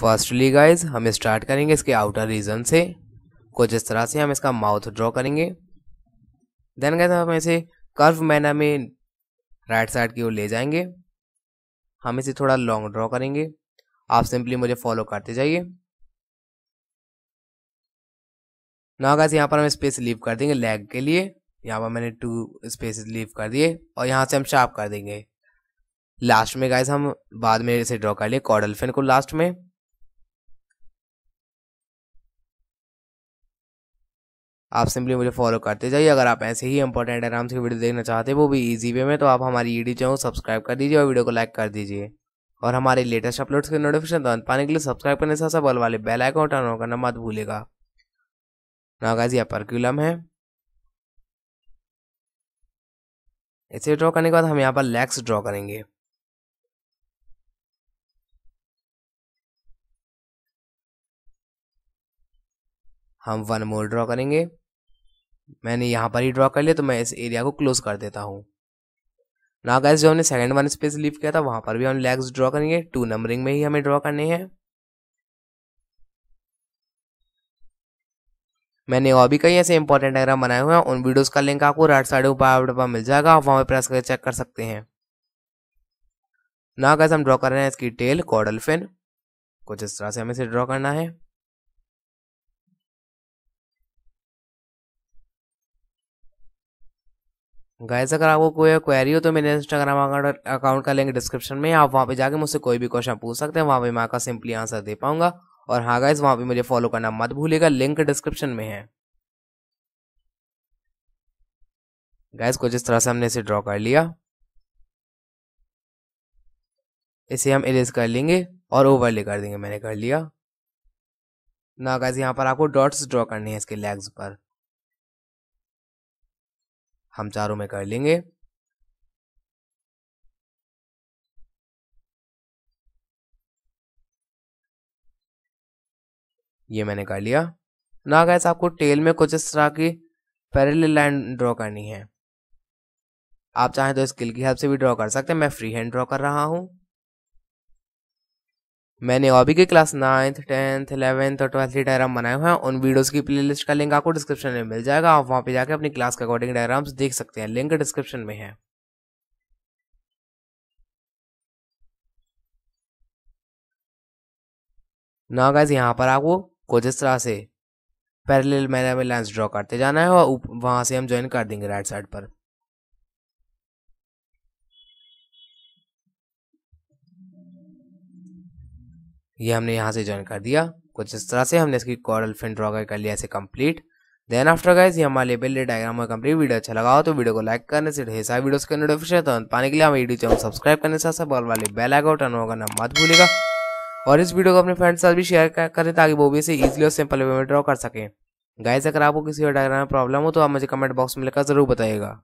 firstly guys हम start करेंगे इसके आउटर रीजन से कुछ इस तरह से हम इसका माउथ ड्रॉ करेंगे देन गाइज हम इसे कर्व मैनर में राइट साइड की ओर ले जाएंगे हम इसे थोड़ा लॉन्ग ड्रॉ करेंगे आप सिंपली मुझे फॉलो करते जाइए ना गाइज यहाँ पर हम स्पेस लीव कर देंगे लेग के लिए यहाँ पर मैंने टू स्पेस लीव कर दिए और यहाँ से हम शार्प कर देंगे लास्ट में गाइज हम बाद में इसे ड्रॉ कर लिए कॉर्डल फिन को लास्ट में आप सिंपली मुझे फॉलो करते जाइए अगर आप ऐसे ही इंपॉर्टेंट आराम से वीडियो देखना चाहते हैं वो भी ईजी वे में तो आप हमारी यूट्यूब चैनल सब्सक्राइब कर दीजिए और वीडियो को लाइक कर दीजिए और हमारे लेटेस्ट अपलोड्स के नोटिफिकेशन तो पाने के लिए सब्सक्राइब करने से बल वाले बेल आइकॉन टर्न ऑन करना मत भूलेगा नागाज या है इसे ड्रॉ करने के बाद हम यहाँ पर लेग्स ड्रॉ करेंगे हम वन मोल ड्रॉ करेंगे मैंने यहाँ पर ही ड्रॉ कर लिया तो मैं इस एरिया को क्लोज कर देता हूँ ना गैस जो हमने सेकंड वन स्पेस लीव किया था वहाँ पर भी हम लेग्स ड्रॉ करेंगे टू नंबरिंग में ही हमें ड्रॉ करने हैं मैंने और भी कई ऐसे इंपॉर्टेंट डायग्राम बनाए हुए हैं उन वीडियोस का लिंक आपको राइट साइड ऊपर मिल जाएगा आप वहाँ पर प्रेस करके चेक कर सकते हैं ना गैस हम ड्रॉ कर रहे हैं इसकी टेल कॉडल फिन कुछ इस तरह से हमें इसे ड्रॉ करना है गाइज अगर आपको कोई क्वेरी हो तो मेरे इंस्टाग्राम अकाउंट का लिंक डिस्क्रिप्शन में आप वहाँ पे जाके मुझसे कोई भी क्वेश्चन पूछ सकते हैं वहाँ पे मैं आपका सिंपली आंसर दे पाऊंगा और हाँ गाइज वहाँ पे मुझे फॉलो करना मत भूलिएगा लिंक डिस्क्रिप्शन में है गाइज कुछ इस तरह से हमने इसे ड्रॉ कर लिया इसे हम इरेज कर लेंगे और ओवरले कर देंगे मैंने कर लिया ना गाइज यहाँ पर आपको डॉट्स ड्रॉ करने हैं इसके लेग्स पर हम चारों में कर लेंगे ये मैंने कर लिया ना गैस आपको टेल में कुछ इस तरह की पैरेलल लाइन ड्रॉ करनी है आप चाहें तो स्किल की हेल्प से भी ड्रॉ कर सकते हैं मैं फ्री हैंड ड्रॉ कर रहा हूं मैंने अभी के क्लास नाइन्थ टेंथ इलेवेंथ और ट्वेल्थ के डायग्राम बनाए हुए हैं उन वीडियोस की प्लेलिस्ट का लिंक आपको डिस्क्रिप्शन में मिल जाएगा आप वहां पे जाकर अपनी क्लास के अकॉर्डिंग डायग्राम्स देख सकते हैं लिंक डिस्क्रिप्शन में है ना गैस यहाँ पर आपको कुछ इस तरह से पैरेलल मैंने में लाइन्स ड्रॉ करते जाना है और वहां से हम ज्वाइन कर देंगे राइट साइड पर ये हमने यहाँ से ज्वाइन कर दिया कुछ इस तरह से हमने इसकी कॉरल फिन ड्रॉ कर लिया इसे कंप्लीट देन आफ्टर गाइस ये हमारे लेबल डायग्राम और कंप्लीट वीडियो अच्छा लगा हो तो वीडियो को लाइक करने से ढेर सारे वीडियोस के नोटिफिकेशन तो पाने के लिए हमारे यूट्यूब चैनल सब्सक्राइब करने से बॉल वाले बेल आइकन टर्न होगा ना मत भूलेगा और इस वीडियो को अपने फ्रेंड्स साथ भी शेयर करें ताकि वो भी इसे ईजिली और सिंपल वे में ड्रॉ कर सकें गाइस अगर आपको किसी और डायग्राम में प्रॉब्लम हो तो आप मुझे कमेंट बॉक्स में लिखकर जरूर बताइएगा